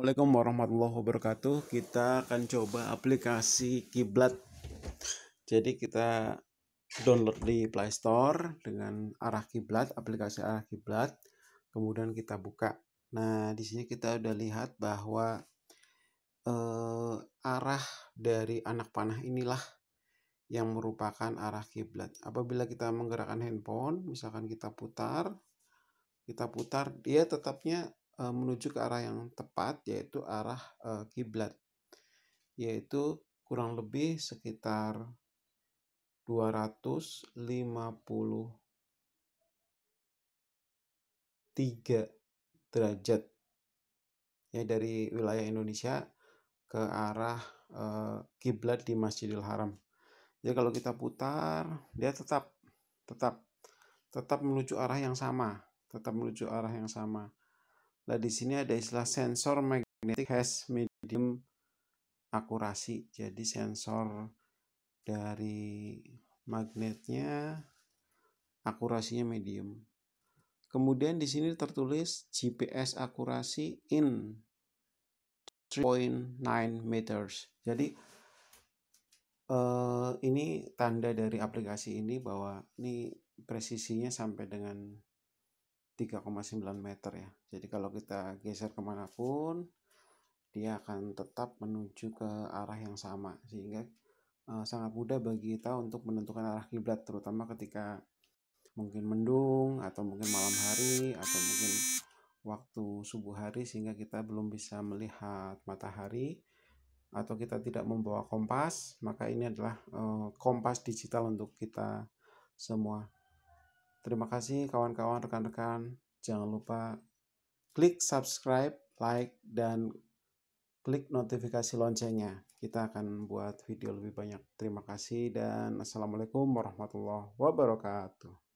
Assalamualaikum warahmatullahi wabarakatuh. Kita akan coba aplikasi Kiblat. Jadi kita download di Play Store dengan arah kiblat, aplikasi arah kiblat. Kemudian kita buka. Nah, di sini kita udah lihat bahwa eh, arah dari anak panah inilah yang merupakan arah kiblat. Apabila kita menggerakkan handphone, misalkan kita putar, kita putar, dia tetapnya Eh, menuju ke arah yang tepat yaitu arah eh, kiblat yaitu kurang lebih sekitar 253 derajat ya dari wilayah Indonesia ke arah eh, kiblat di Masjidil Haram. Jadi kalau kita putar, dia tetap tetap tetap menuju arah yang sama, tetap menuju arah yang sama. Nah, di sini ada istilah sensor magnetic has medium akurasi. Jadi sensor dari magnetnya akurasinya medium. Kemudian di sini tertulis GPS akurasi in 3.9 meters. Jadi eh, ini tanda dari aplikasi ini bahwa ini presisinya sampai dengan 3,9 meter ya jadi kalau kita geser kemanapun dia akan tetap menuju ke arah yang sama sehingga uh, sangat mudah bagi kita untuk menentukan arah kiblat terutama ketika mungkin mendung atau mungkin malam hari atau mungkin waktu subuh hari sehingga kita belum bisa melihat matahari atau kita tidak membawa kompas maka ini adalah uh, kompas digital untuk kita semua Terima kasih kawan-kawan rekan-rekan. Jangan lupa klik subscribe, like, dan klik notifikasi loncengnya. Kita akan buat video lebih banyak. Terima kasih dan Assalamualaikum warahmatullahi wabarakatuh.